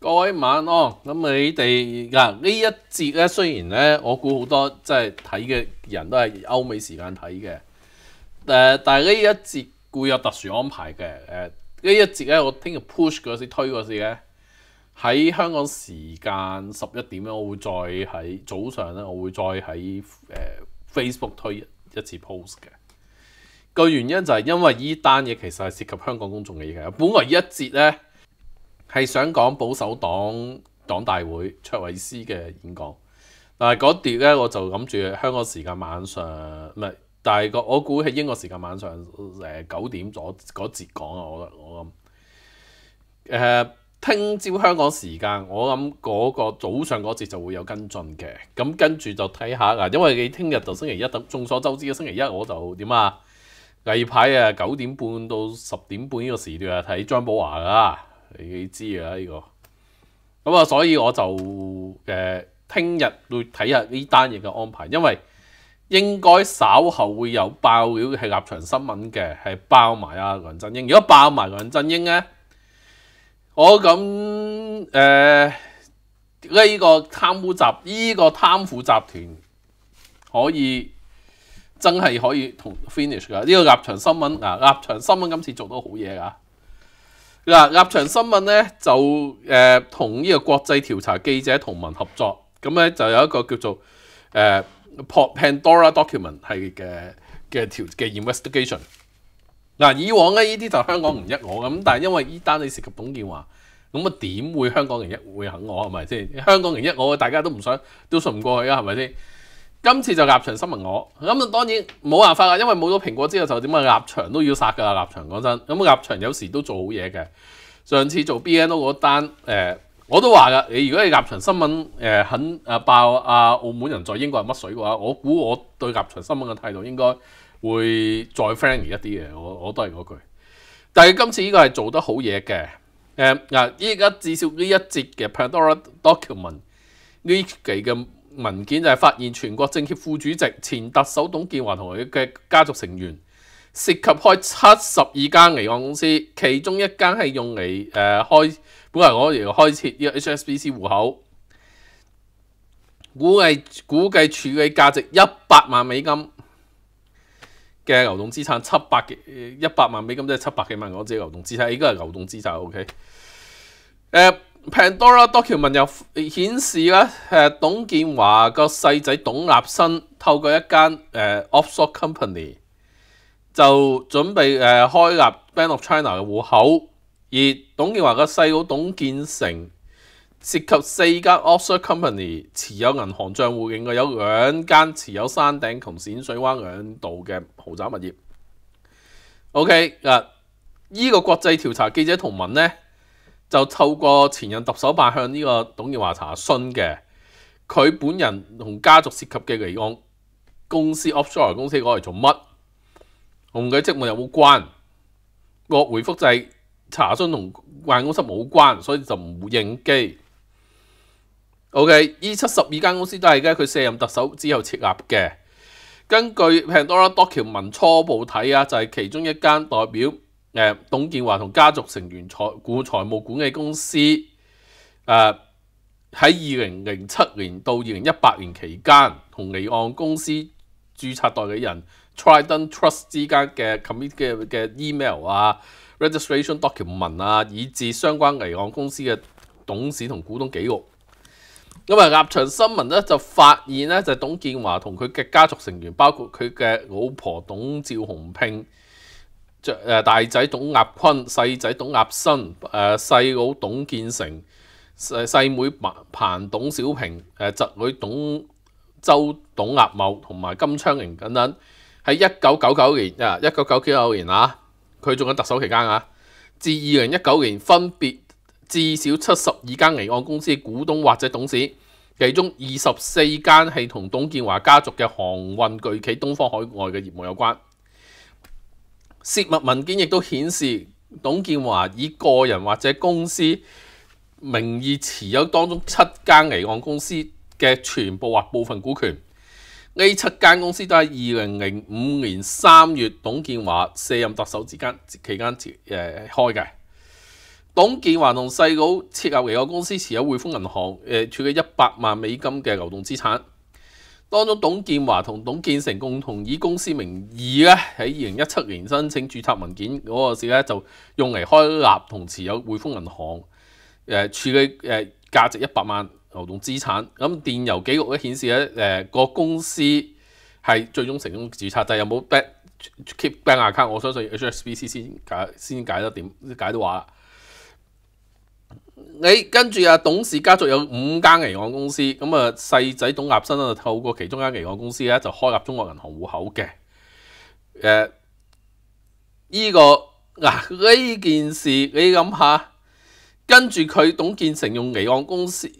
各位晚安，咁你哋嗱呢一节咧，虽然咧我估好多即系睇嘅人都系欧美时间睇嘅，但系呢一节固有特殊安排嘅，诶，呢一节咧我听日 push 嗰時推嗰時嘅。喺香港時間十一點咧，我會再喺早上咧，我會再喺誒 Facebook 推一次 post 嘅。個原因就係因為依單嘢其實係涉及香港公眾嘅嘢本來一節咧係想講保守黨黨大會卓偉斯嘅演講，但係嗰段咧我就諗住香港時間晚上唔係，但係個我估係英國時間晚上誒九點咗嗰節講啊！我我咁誒。听朝香港時間，我諗嗰個早上嗰節就會有跟進嘅。咁跟住就睇下嗱，因為你聽日就星期一，咁眾所周知嘅星期一我就點啊？例牌啊九點半到十點半呢個時段啊，睇張寶華噶，你知噶呢個。咁啊，所以我就誒聽日會睇下呢單嘢嘅安排，因為應該稍後會有爆料係立場新聞嘅，係爆埋啊梁振英。如果爆埋梁振英咧？我咁誒呢個貪污集呢個貪腐集團可以真係可以同 finish 噶。呢個立場新聞啊！立場新聞今次做到好嘢噶。嗱！立場新聞咧就誒同呢個國際調查記者同民合作，咁咧就有一個叫做誒 Pandora Document 係嘅嘅調嘅 investigation。嗱，以往咧呢啲就香港唔一我咁，但系因為呢單你涉及董建华，咁啊點會香港人一會肯我係咪先？香港人一我，大家都唔想都信唔過去啊，係咪先？今次就立場新聞我，咁當然冇辦法啦，因為冇咗蘋果之後就點啊立場都要殺噶啦，立場講真，咁立場有時都做好嘢嘅。上次做 BNO 嗰單，我都話噶，你如果你立場新聞誒肯啊爆啊澳門人在英國係乜水嘅話，我估我對立場新聞嘅態度應該。會再 friendly 一啲嘅，我我都係嗰句。但係今次呢個係做得好嘢嘅。誒嗱，依家至少呢一節嘅 p a n d o r a Document 呢期嘅文件就係發現全國政協副主席前特首董建華同佢嘅家族成員涉及開七十二間銀行公司，其中一間係用嚟誒開，本來我哋開設呢個 HSBC 户口，估计估計處理價值一百萬美金。嘅流動資產七百幾一百萬美金，即係七百幾萬港紙流動資產，依家係流動資產，OK？誒 document 又顯示咧，誒董建華個細仔董立新透過一間誒 offshore company 就準備誒開立 Bank of China 嘅户口，而董建華個細佬董建成。涉及四間 offshore company 持有銀行帳戶嘅有兩間持有山頂同淺水灣兩度嘅豪宅物業。O K 嗱，依個國際調查記者同文呢，就透過前任特首辦向呢個董建華查詢嘅，佢本人同家族涉及嘅離岸公司 offshore 公司攞嚟做乜？同佢職務有冇關？個回覆就係查詢同辦公室冇關，所以就唔應機。O.K. 呢七十二間公司都係嘅，佢卸任特首之後設立嘅。根據 c u m e n 文初步睇啊，就係其中一間代表誒董建華同家族成員財股財務管理公司誒喺二零零七年到二零一八年期間同離岸公司註冊代理人 Trident Trust 之間嘅 commit 嘅嘅 email 啊、registration document 啊，以至相關離岸公司嘅董事同股東記錄。咁啊！鴨場新聞咧就發現咧，就董建華同佢嘅家族成員，包括佢嘅老婆董肇紅拼大仔董鴨坤、細仔董鴨新、誒細佬董建成、誒細妹彭董小平、誒侄女董周董鴨茂同埋金昌玲等等。喺一九九九年啊，一九九九年啊，佢仲喺特首期間啊，至二零一九年分別。至少七十二間違岸公司股東或者董事，其中二十四間係同董建華家族嘅航運巨企東方海外嘅業務有關。泄密文件亦都顯示，董建華以個人或者公司名義持有當中七間違岸公司嘅全部或部分股權。呢七間公司都喺二零零五年三月董建華卸任特首之間期間誒開嘅。董建华同细佬设立嚟个公司持有汇丰银行诶，处嘅一百万美金嘅流动资产。当中董建华同董建成共同以公司名义咧，喺二零一七年申请注册文件嗰个时咧，就用嚟开立同持有汇丰银行诶，处嘅诶价值一百万流动资产。咁电邮记录咧显示咧，诶个公司系最终成功注册，但系有冇 back keep b a n k account？我相信 HSBC 先解先解得点解都话。你跟住啊，董事家族有五间银行公司，咁啊细仔董立新啊，透过其中间银行公司咧就开立中国银行户口嘅，诶，呢个嗱呢件事你谂下，跟住佢董建成用银行公司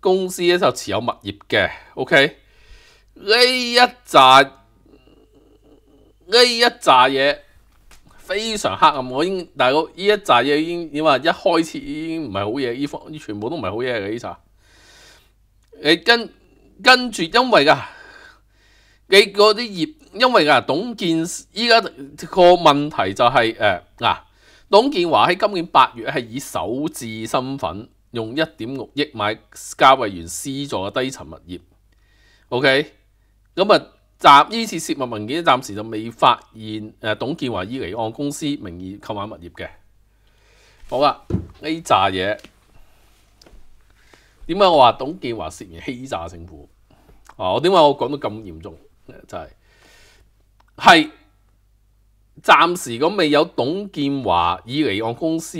公司咧就持有物业嘅，OK，呢一扎呢一扎嘢。非常黑暗，我已經，大係呢一扎嘢已經點話？一開始已經唔係好嘢，依方依全部都唔係好嘢嘅呢扎。你跟跟住，因為噶你嗰啲業，因為噶董建依家個問題就係誒嗱，董建華喺今年八月係以首置身份用一點六億買嘉慧園 C 座嘅低層物業。OK，咁啊～集呢次涉密文件，暫時就未發現誒董建華以離岸公司名義購買物業嘅。好啦，呢扎嘢點解我話董建華涉嫌欺詐政府？啊，我點解我講得咁嚴重？就係係暫時咁未有董建華以離岸公司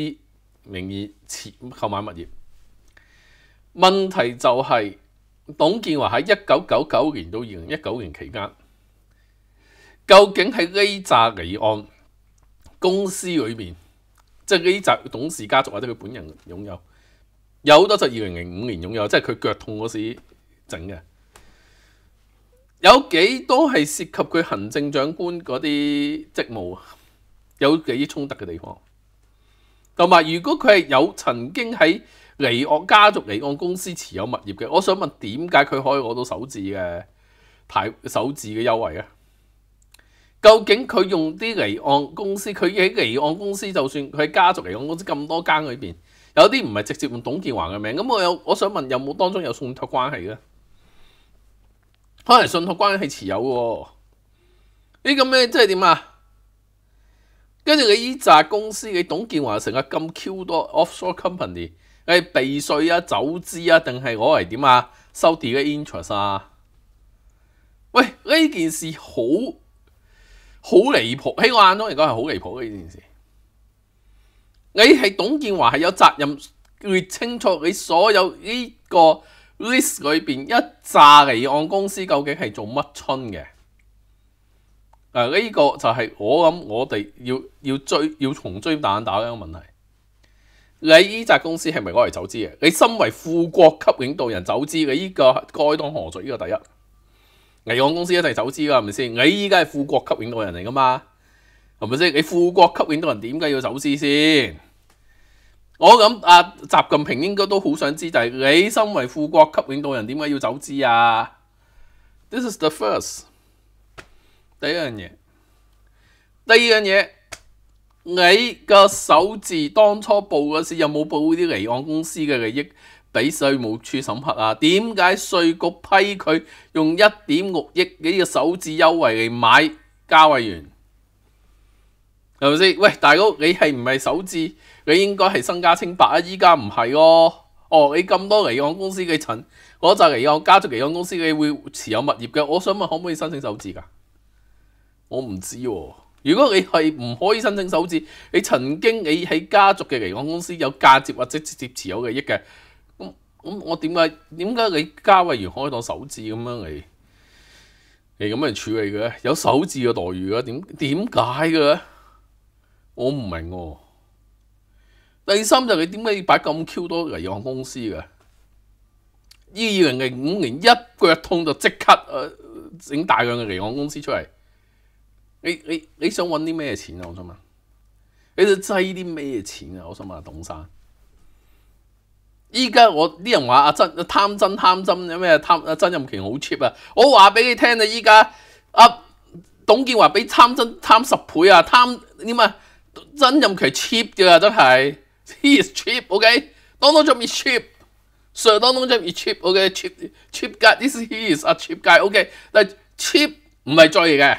名義前購買物業。問題就係。董建华喺一九九九年到二零一九年期间，究竟喺欺扎李案公司里面，即系呢扎董事家族或者佢本人拥有，有好多就二零零五年拥有，即系佢脚痛嗰时整嘅，有几多系涉及佢行政长官嗰啲职务有几冲突嘅地方，同埋如果佢系有曾经喺。离岸家族、离岸公司持有物业嘅，我想问点解佢可以攞到首字嘅太首字嘅优惠啊？究竟佢用啲离岸公司，佢喺离岸公司就算佢喺家族离岸公司咁多间里边，有啲唔系直接用董建华嘅名，咁我有我想问有冇当中有信托关系嘅？可能信托关系持有喎，呢咁咩即系点啊？跟住你依扎公司嘅董建华成日咁 Q 多 offshore company。你避税啊、走私啊，定系我系点啊？收自己 interest 啊？喂，呢件事好好离谱喺我眼中嚟讲系好离谱嘅呢件事。你系董建华系有责任会清楚你所有呢个 list 里边一诈离岸公司究竟系做乜春嘅？诶，呢个就系我谂我哋要要追要重追打打呢个问题。你依扎公司系咪攞嚟走资嘅？你身为富国级领导人走资，你依个该当何罪？呢个第一，你讲公司一定走资㗎，系咪先？你依家系富国级领导人嚟噶嘛？系咪先？你富国级领导人点解要走资先？我諗阿习近平应该都好想知，就系你身为富国级领导人，点解要走资啊？This is the first。第一样嘢，第二样嘢。你個首字當初報嗰時有冇報啲離岸公司嘅利益俾稅務處審核啊？點解税局批佢用一點六億嘅首字優惠嚟買嘉惠園？係咪先？喂，大哥，你係唔係首字？你應該係身家清白啊！依家唔係哦。哦，你咁多離岸公司嘅陳，我就離岸家族離岸公司嘅會持有物業嘅，我想問可唔可以申請首字㗎？我唔知喎。如果你係唔可以申請首資，你曾經你喺家族嘅離岸公司有價值或者直接持有嘅益嘅，咁咁我點解點解你交委員可以當首資咁樣嚟嚟咁樣處理嘅有首資嘅待遇嘅，點點解嘅咧？我唔明喎。第三就係點解要擺咁 Q 多離岸公司嘅？二零零五年一腳通就即刻誒整大量嘅離岸公司出嚟。你你你想揾啲咩钱啊？我想问，你想挤啲咩钱啊？我想问下董生。依家我啲人话阿曾贪真贪真有咩贪阿曾荫权好 cheap 啊？我话俾你听啊！依家阿董建华比貪真贪十倍啊，贪点啊？曾荫权 cheap 嘅真系，he is cheap。OK，当当 is cheap，Sir Trump is cheap。OK，cheap cheap guy. t he a cheap guy, OK，但 cheap 唔係罪嘅。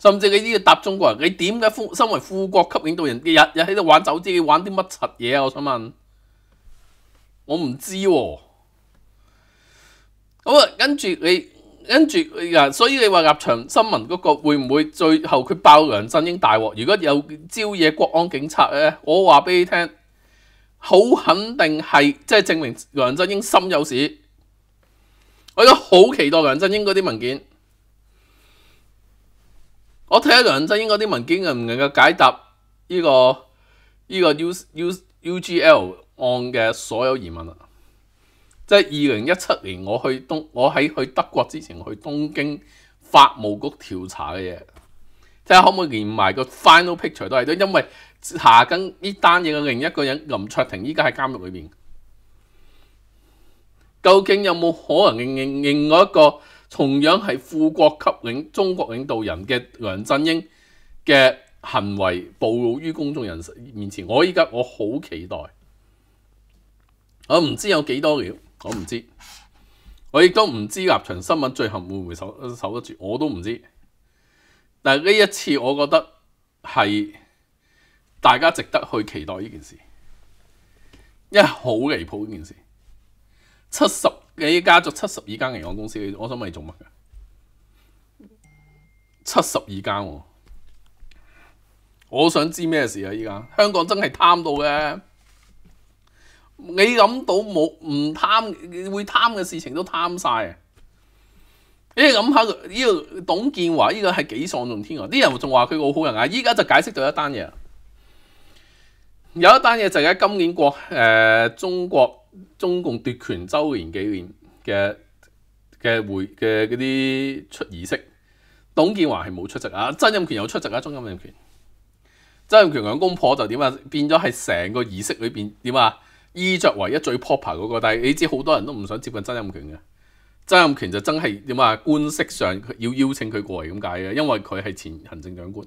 甚至你都要搭中國人，你點解富身為富國級領導人日日喺度玩走姿，玩啲乜柒嘢啊？我想問，我唔知喎。好啊，跟住你跟住啊，所以你話立場新聞嗰個會唔會最後佢爆梁振英大鑊？如果有招惹國安警察咧，我話俾你聽，好肯定係即係證明梁振英心有事。我而家好期待梁振英嗰啲文件。我睇下梁振英嗰啲文件能唔能够解答呢个呢个 U U U G L 案嘅所有疑问啦。即系二零一七年我去东，我喺去德国之前去东京法务局调查嘅嘢，睇下可唔可以连埋个 final picture 都系得。因为查紧呢单嘢嘅另一个人林卓廷依家喺监狱里面，究竟有冇可能认另認嗰一个？同樣係富國級領中國領導人嘅梁振英嘅行為暴露於公眾人面前。我依家我好期待，我唔知有幾多料，我唔知，我亦都唔知立場新聞最後會唔會守守得住，我都唔知。但呢一次，我覺得係大家值得去期待呢件事，因為好離譜呢件事，七十。你家做七十二间银行公司？我想问你做乜嘅？七十二间，我想知咩事啊！依家香港真系贪到嘅，你谂到冇唔贪会贪嘅事情都贪晒啊！你谂下呢个董建华呢个系几丧尽天啊！啲人仲话佢好好人啊！依家就解释咗一单嘢，有一单嘢就喺今年国诶中国。中共夺权周年纪念嘅嘅会嘅嗰啲出仪式，董建华系冇出席啊。曾荫权有出席啊。曾荫权曾荫权两公婆就点啊？变咗系成个仪式里边点啊？衣着唯一最 proper 嗰个，但系你知好多人都唔想接近曾荫权嘅曾荫权就真系点啊？官式上要邀请佢过嚟咁解嘅，因为佢系前行政长官。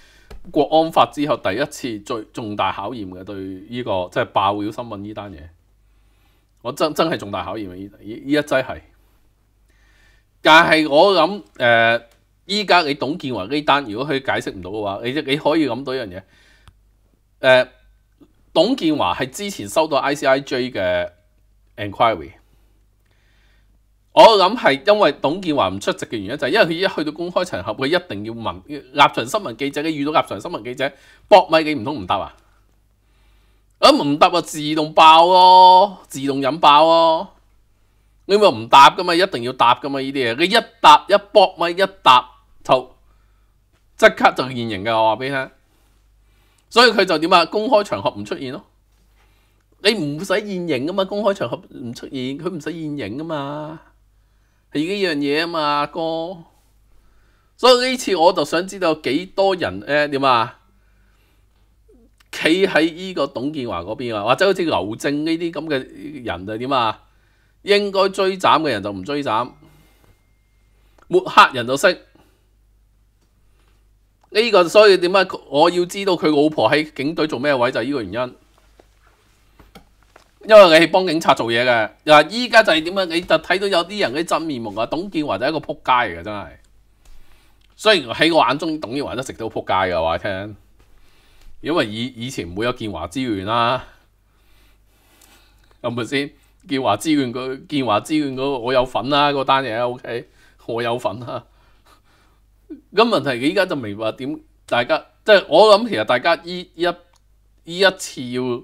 国安法之后第一次最重大考验嘅对呢个即系爆料新闻呢单嘢，我真真系重大考验啊！依依一剂系，但系我谂诶，依家你董建华呢单如果佢解释唔到嘅话，你你可以谂到一样嘢，诶，董建华系之前收到 ICIJ 嘅 enquiry。我谂系因为董建华唔出席嘅原因就系因为佢一去到公开场合，佢一定要问立場新闻记者，你遇到立場新闻记者搏米嘅唔通唔答啊？咁唔答啊，自动爆咯，自动引爆咯。你咪唔答噶嘛，一定要答噶嘛，呢啲嘢，你一答一搏米一答，就即刻就现形嘅，我话俾你听。所以佢就点啊？公开场合唔出现咯。你唔使现形噶嘛，公开场合唔出现，佢唔使现形噶嘛。系呢样嘢啊嘛，哥，所以呢次我就想知道几多人诶点啊？企喺呢个董建华嗰边啊，或者好似刘正呢啲咁嘅人就点啊？应该追斩嘅人就唔追斩，抹黑人就识呢个，所以点啊？我要知道佢老婆喺警队做咩位就呢个原因。因为你帮警察做嘢嘅，嗱，依家就系点啊？你就睇到有啲人嘅真面目啊！董建华就系一个扑街嚟嘅，真系。虽然喺我眼中，董建华一直都撲扑街嘅，话你听。因为以以前会有建华资源啦，系咪先？建华资源佢建华资源嗰我有份啦，嗰单嘢 OK，我有份啦。咁问题，佢依家就明白点？大家即系我谂，其实大家依一依一次要。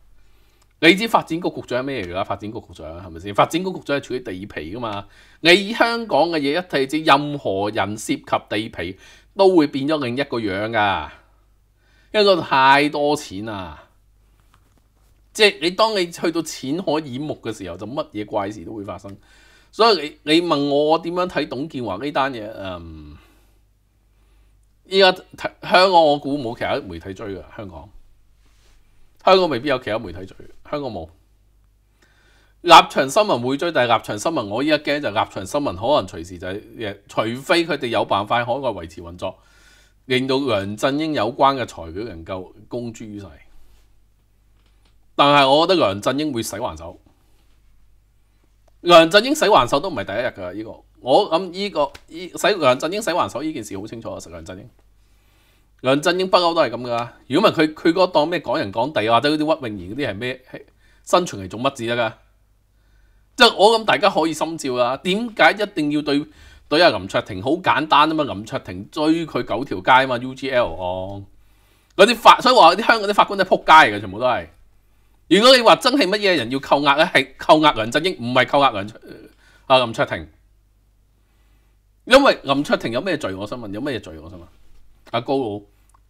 你知發展局局長咩嚟噶？發展局局長係咪先？發展局局長係處於地皮噶嘛？你香港嘅嘢一睇知，任何人涉及地皮，都會變咗另一個樣噶，因為太多錢啊！即係你當你去到錢可掩目嘅時候，就乜嘢怪事都會發生。所以你你問我點樣睇董建華呢單嘢？嗯，依家香港我估冇其他媒體追噶香港。香港未必有其他媒體追，香港冇立場新聞會追，但立場新聞我依家驚就立場新聞可能隨時就係，除非佢哋有辦法可以維持運作，令到梁振英有關嘅材料能夠公諸於世。但係我覺得梁振英會洗還手，梁振英洗還手都唔係第一日㗎依個，我諗依個洗梁振英洗還手依件事好清楚啊，實梁振英。梁振英不嬲都系咁噶。如果問佢，佢嗰當咩港人港地，或者嗰啲屈永賢嗰啲係咩生存係做乜字得噶？即係我咁大家可以心照啊。點解一定要對對阿林卓廷好簡單啊？嘛，林卓廷追佢九條街啊嘛，U G L 哦。嗰啲法所以話啲香港啲法官都係撲街嚟嘅，全部都係。如果你話真係乜嘢人要扣押咧，係扣押梁振英，唔係扣押林阿林卓廷。因為林卓廷有咩罪？我想問有咩罪？我想問阿高佬。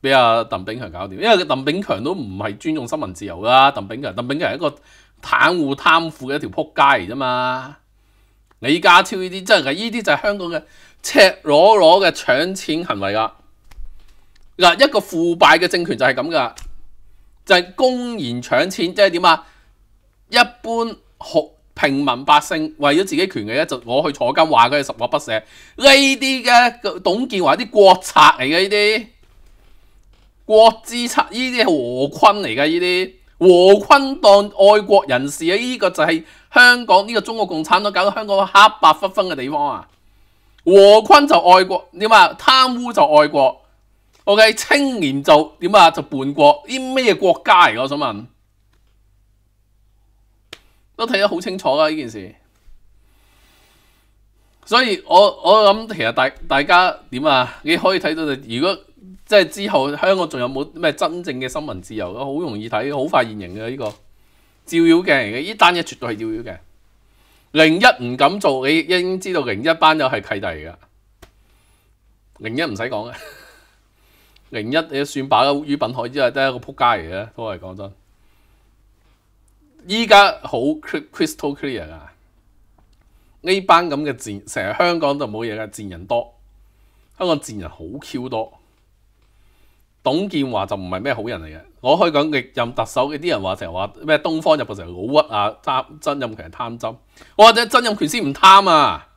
俾阿鄧炳強搞掂，因為鄧炳強都唔係尊重新聞自由啦。鄧炳強，鄧炳強係一個袒護貪腐嘅一條撲街嚟啫嘛。李家超呢啲真係呢啲就係香港嘅赤裸裸嘅搶錢行為啦。嗱，一個腐敗嘅政權就係咁噶，就係公然搶錢，即係點啊？一般平民百姓為咗自己權利咧，就我去坐監，話佢係十惡不赦呢啲嘅。董建華啲國策嚟嘅呢啲。国之策，呢啲系和坤嚟噶，呢啲和坤当爱国人士啊！呢个就系香港呢个中国共产党搞到香港黑白不分嘅地方啊！和坤就爱国，点啊？贪污就爱国，OK？青年就点啊？就叛国？啲咩国家嚟？我想问，都睇得好清楚啦！呢件事，所以我我谂其实大大家点啊？你可以睇到，如果。即係之後，香港仲有冇咩真正嘅新聞自由？好容易睇，好快現形嘅呢個照妖鏡嚟嘅。呢單嘢絕對係照妖鏡。零一唔敢做，你經知道零一班又係契弟嚟㗎。零一唔使講嘅，零一你算把於品海之外都係一個仆街嚟嘅。都係講真，依家好 Crystal Clear 啊！呢班咁嘅賤成日香港就冇嘢嘅賤人多，香港賤人好 Q 多。董建华就唔系咩好人嚟嘅，我可以讲，历任特首嘅啲人话成日话咩东方日报成日好屈啊，争曾荫权贪心，我者曾荫权先唔贪啊，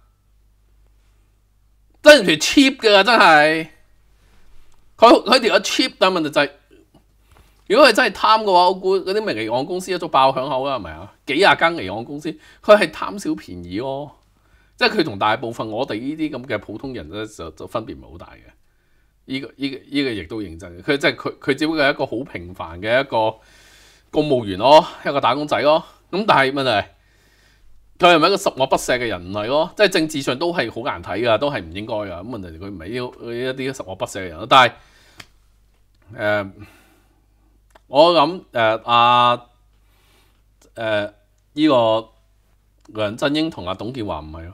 曾荫权 cheap 嘅真系，佢佢哋个 cheap 但问题就系，如果佢真系贪嘅话，我估嗰啲咩利岸公司一早爆响口啦，系咪啊？幾廿間微利岸公司，佢係貪小便宜咯，即係佢同大部分我哋呢啲咁嘅普通人咧就就分別唔係好大嘅。依個依依個亦都認真嘅，佢即係佢佢只不過係一個好平凡嘅一個公務員咯，一個打工仔咯。咁但係問題，佢係咪一個十惡不赦嘅人唔係咯？即係政治上都係好難睇噶，都係唔應該噶。咁問題佢唔係要一啲十惡不赦嘅人咯。但係誒，我諗誒阿誒呢個梁振英同阿董建華唔係咯。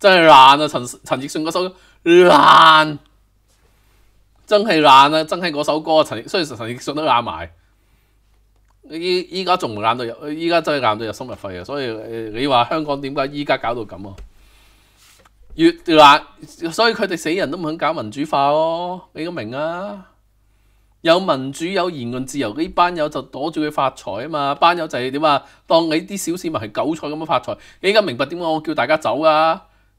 真系烂啊！陈陈奕迅嗰首烂，真系烂啊！真系嗰首歌啊！陈虽然陈奕迅都烂埋，依依家仲烂到入，依家真系烂到入心入肺啊！所以你话香港点解依家搞到咁啊？越烂，所以佢哋死人都唔肯搞民主化咯。你都明啊？有民主有言论自由呢班友就躲住佢发财啊嘛！班友就系点啊？当你啲小市民系韭菜咁样发财，你而家明白点解我叫大家走啊！